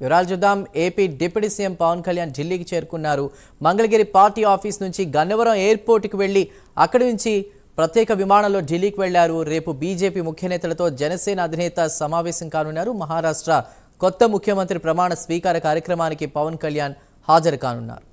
వివరాలు చూద్దాం AP deputy CM Pawan Kalyan ఢిల్లీకి చేరుకున్నారు మంగళగిరి పార్టీ ఆఫీస్ నుంచి గన్నవరం ఎయిర్పోర్ట్కి వెళ్ళి అక్కడి నుంచి ప్రత్యేక విమానంలో ఢిల్లీకి వెళ్లారు రేపు బీజేపీ ముఖ్యనేతలతో జనసేన అధినేత సమావేశం కానున్నారు మహారాష్ట్ర కొత్త ముఖ్యమంత్రి ప్రమాణ స్వీకార కార్యక్రమానికి పవన్ కళ్యాణ్ హాజరు కానున్నారు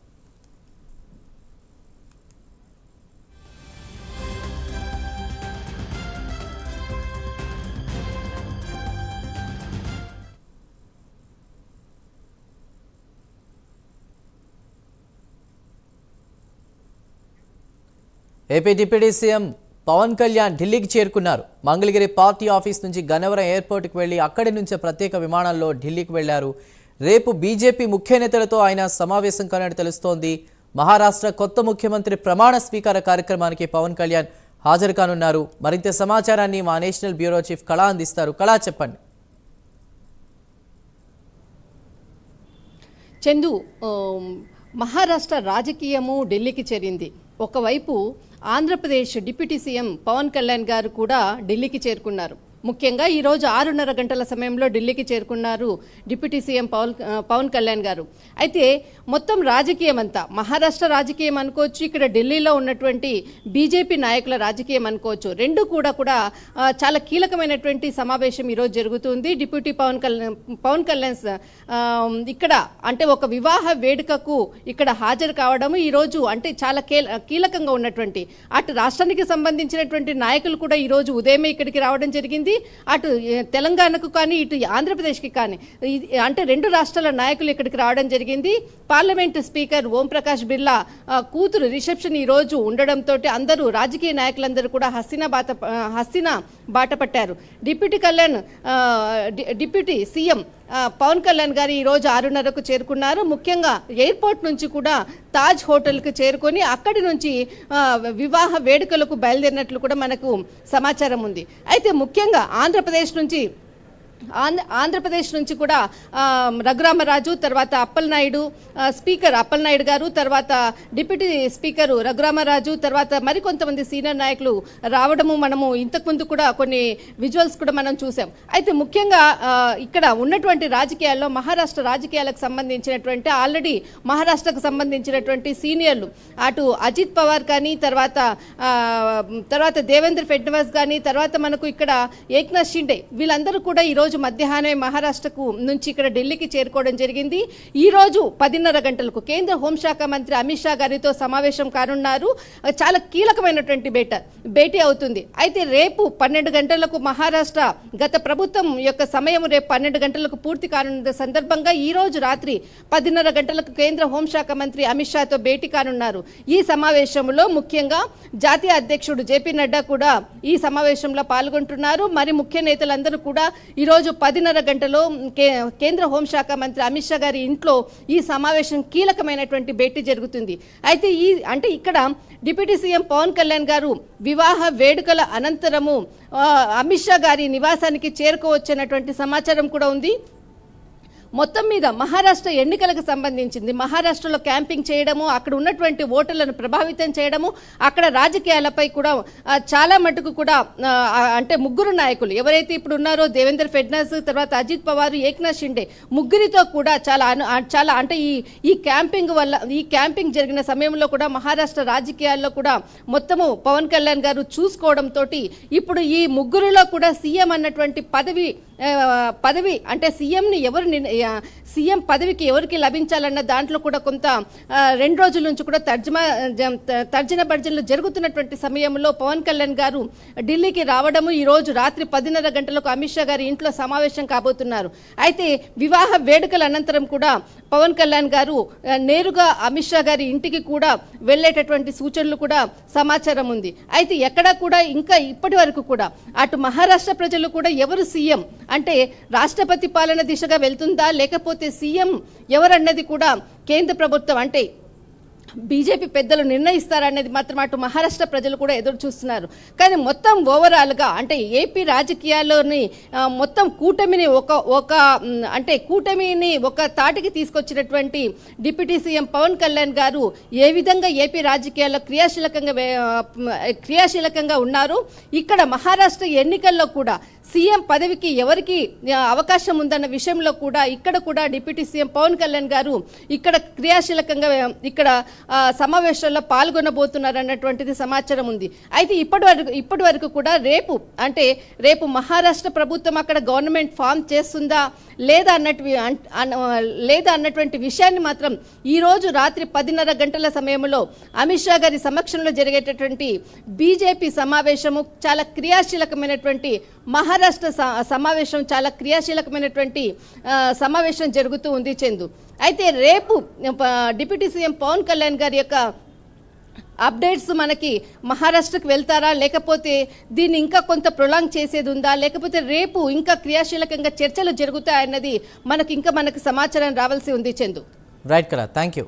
AP deputy CM Pawan Kalyan ఢిల్లీకి చేరుకున్నారు మంగళగిరి పార్టీ ఆఫీస్ నుంచి గన్నవరం ఎయిర్పోర్ట్కి వెళ్ళి అక్కడి నుంచే ప్రత్యేక విమానంలో ఢిల్లీకి వెళ్లారు రేపు బీజేపీ ముఖ్య నేతలతో ఆయన సమావేశం కానని తెలుస్తోంది మహారాష్ట్ర కొత్త ముఖ్యమంత్రి ప్రమాణ స్వీకార కార్యక్రమానికి పవన్ కళ్యాణ్ హాజరు కానున్నారు మరింత సమాచారాన్ని మా నేషనల్ బ్యూరో చీఫ్ కళా అందిస్తారు కళా చెప్పండి చందు మహారాష్ట్ర రాజకీయము ఢిల్లీకి చేరింది ఒకవైపు ఆంధ్రప్రదేశ్ డిప్యూటీ సీఎం పవన్ కళ్యాణ్ గారు కూడా ఢిల్లీకి చేరుకున్నారు ముఖ్యంగా ఈరోజు ఆరున్నర గంటల సమయంలో ఢిల్లీకి చేరుకున్నారు డిప్యూటీ సీఎం పవన్ పవన్ కళ్యాణ్ గారు అయితే మొత్తం రాజకీయం అంతా మహారాష్ట్ర రాజకీయం అనుకోవచ్చు ఇక్కడ ఢిల్లీలో ఉన్నటువంటి బీజేపీ నాయకుల రాజకీయం అనుకోవచ్చు రెండు కూడా కూడా చాలా కీలకమైనటువంటి సమావేశం ఈరోజు జరుగుతుంది డిప్యూటీ పవన్ కళ్యాణ్ పవన్ కళ్యాణ్ ఇక్కడ అంటే ఒక వివాహ వేడుకకు ఇక్కడ హాజరు కావడము ఈరోజు అంటే చాలా కీలకంగా ఉన్నటువంటి అటు రాష్ట్రానికి సంబంధించినటువంటి నాయకులు కూడా ఈరోజు ఉదయమే ఇక్కడికి రావడం జరిగింది అనేది అటు తెలంగాణకు కానీ ఇటు ఆంధ్రప్రదేశ్కి కానీ అంటే రెండు రాష్ట్రాల నాయకులు ఇక్కడికి రావడం జరిగింది పార్లమెంట్ స్పీకర్ ఓంప్రకాష్ బిర్లా కూతురు రిసెప్షన్ ఈరోజు ఉండడంతో అందరూ రాజకీయ నాయకులందరూ కూడా హస్తినా బాట హస్తినా బాట పట్టారు deputy Kalyan deputy CM Pawan Kalyan గారు ఈరోజు ఆరున్నరకు చేరుకున్నారు ముఖ్యంగా ఎయిర్పోర్ట్ నుంచి కూడా తాజ్ హోటల్కి చేరుకొని అక్కడి నుంచి వివాహ వేడుకలకు బయలుదేరినట్లు కూడా మనకు సమాచారం ఉంది అయితే ముఖ్యంగా ఆంధ్రప్రదేశ్ నుంచి ఆంధ్రప్రదేశ్ నుంచి కూడా రఘురామరాజు తర్వాత అప్పలనాయుడు స్పీకర్ అప్పలనాయుడు గారు తర్వాత డిప్యూటీ స్పీకరు రఘురామరాజు తర్వాత మరికొంతమంది సీనియర్ నాయకులు రావడము మనము ఇంతకుముందు కూడా కొన్ని విజువల్స్ కూడా మనం చూసాం అయితే ముఖ్యంగా ఇక్కడ ఉన్నటువంటి రాజకీయాల్లో మహారాష్ట్ర రాజకీయాలకు సంబంధించినటువంటి ఆల్రెడీ మహారాష్ట్రకు సంబంధించినటువంటి సీనియర్లు అటు అజిత్ పవార్ కానీ తర్వాత తర్వాత దేవేంద్ర ఫెడ్నవాస్ కానీ తర్వాత మనకు ఇక్కడ ఏక్నాథ్ షిండే వీళ్ళందరూ కూడా ఈరోజు రోజు మధ్యాహ్నమే మహారాష్ట్రకు నుంచి ఇక్కడ ఢిల్లీకి చేరుకోవడం జరిగింది ఈ రోజు పదిన్నర గంటలకు కేంద్ర హోంశాఖ మంత్రి అమిత్ షా గారితో సమావేశం కానున్నారు చాలా కీలకమైనటువంటి బేట భేటీ అవుతుంది అయితే రేపు పన్నెండు గంటలకు మహారాష్ట్ర గత ప్రభుత్వం యొక్క సమయం రేపు పన్నెండు గంటలకు పూర్తి కానున్న సందర్భంగా ఈ రోజు రాత్రి పదిన్నర గంటలకు కేంద్ర హోంశాఖ మంత్రి అమిత్ షాతో భేటీ కానున్నారు ఈ సమావేశంలో ముఖ్యంగా జాతీయ అధ్యక్షుడు జేపీ నడ్డా కూడా ఈ సమావేశంలో పాల్గొంటున్నారు మరి ముఖ్య నేతలందరూ కూడా ఈరోజు ఈరోజు పదిన్నర గంటలో కేంద్ర హోంశాఖ మంత్రి అమిత్ షా గారి ఇంట్లో ఈ సమావేశం కీలకమైనటువంటి భేటీ జరుగుతుంది అయితే ఈ అంటే ఇక్కడ డిప్యూటీ సీఎం పవన్ కళ్యాణ్ గారు వివాహ వేడుకల అనంతరము అమిత్ షా గారి నివాసానికి చేరుకోవచ్చన్నటువంటి సమాచారం కూడా ఉంది మొత్తం మీద మహారాష్ట్ర ఎన్నికలకు సంబంధించింది మహారాష్ట్రలో క్యాంపింగ్ చేయడము అక్కడ ఉన్నటువంటి ఓటర్లను ప్రభావితం చేయడము అక్కడ రాజకీయాలపై కూడా చాలా మటుకు కూడా అంటే ముగ్గురు నాయకులు ఎవరైతే ఇప్పుడు ఉన్నారో దేవేంద్ర ఫెడ్నాస్ తర్వాత అజిత్ పవార్ ఏక్నాథ్ షిండే ముగ్గురితో కూడా చాలా చాలా అంటే ఈ ఈ క్యాంపింగ్ వల్ల ఈ క్యాంపింగ్ జరిగిన సమయంలో కూడా మహారాష్ట్ర రాజకీయాల్లో కూడా మొత్తము పవన్ కళ్యాణ్ గారు చూసుకోవడంతో ఇప్పుడు ఈ ముగ్గురులో కూడా సీఎం అన్నటువంటి పదవి పదవి అంటే సీఎంని ఎవరు సీఎం పదవికి ఎవరికి లభించాలన్న దాంట్లో కూడా కొంత రెండు రోజుల నుంచి కూడా తర్జమా తర్జన భర్జనలు జరుగుతున్నటువంటి సమయంలో పవన్ కళ్యాణ్ గారు ఢిల్లీకి రావడము ఈరోజు రాత్రి పదిన్నర గంటలకు అమిత్ షా గారి ఇంట్లో సమావేశం కాబోతున్నారు అయితే వివాహ వేడుకల అనంతరం కూడా పవన్ కళ్యాణ్ గారు నేరుగా అమిత్ షా గారి ఇంటికి కూడా వెళ్ళేటటువంటి సూచనలు కూడా సమాచారం ఉంది అయితే ఎక్కడా కూడా ఇంకా ఇప్పటి వరకు కూడా అటు మహారాష్ట్ర ప్రజలు కూడా ఎవరు సీఎం అంటే రాష్ట్రపతి పాలన దిశగా వెళ్తుందా లేకపోతే సీఎం ఎవరన్నది కూడా కేంద్ర ప్రభుత్వం అంటే బీజేపీ పెద్దలు నిర్ణయిస్తారనేది మాత్రం అటు మహారాష్ట్ర ప్రజలు కూడా ఎదురు చూస్తున్నారు కానీ మొత్తం ఓవరాల్గా అంటే ఏపీ రాజకీయాల్లోని మొత్తం కూటమిని ఒక ఒక అంటే కూటమిని ఒక తాటికి తీసుకొచ్చినటువంటి డిప్యూటీ సీఎం పవన్ కళ్యాణ్ గారు ఏ విధంగా ఏపీ రాజకీయాల్లో క్రియాశీలకంగా క్రియాశీలకంగా ఉన్నారు ఇక్కడ మహారాష్ట్ర ఎన్నికల్లో కూడా సీఎం పదవికి ఎవరికి అవకాశం ఉందన్న విషయంలో కూడా ఇక్కడ కూడా డిప్యూటీ సీఎం పవన్ కళ్యాణ్ గారు ఇక్కడ క్రియాశీలకంగా ఇక్కడ సమావేశాల్లో పాల్గొనబోతున్నారన్నటువంటిది సమాచారం ఉంది అయితే ఇప్పటివరకు ఇప్పటివరకు ఇప్పటి వరకు కూడా రేపు అంటే రేపు మహారాష్ట్ర ప్రభుత్వం అక్కడ గవర్నమెంట్ ఫామ్ చేస్తుందా లేదా అన్నట్టు లేదా అన్నటువంటి విషయాన్ని మాత్రం ఈరోజు రాత్రి పదిన్నర గంటల సమయంలో అమిత్ షా గారి సమక్షంలో జరిగేటటువంటి బీజేపీ సమావేశము చాలా క్రియాశీలకమైనటువంటి మహారాష్ట్ర సమావేశం చాలా క్రియాశీలకమైనటువంటి సమావేశం జరుగుతూ ఉంది చందు అయితే రేపు డిప్యూటీ సీఎం పవన్ కళ్యాణ్ జగన్ గారి యొక్క అప్డేట్స్ మనకి మహారాష్ట్రకు వెళ్తారా లేకపోతే దీన్ని ఇంకా కొంత ప్రొలాంగ్ చేసేది ఉందా లేకపోతే రేపు ఇంకా క్రియాశీలకంగా చర్చలు జరుగుతాయన్నది మనకి ఇంకా మనకు సమాచారం రావాల్సి ఉంది చందు రైట్ కదా థ్యాంక్ యూ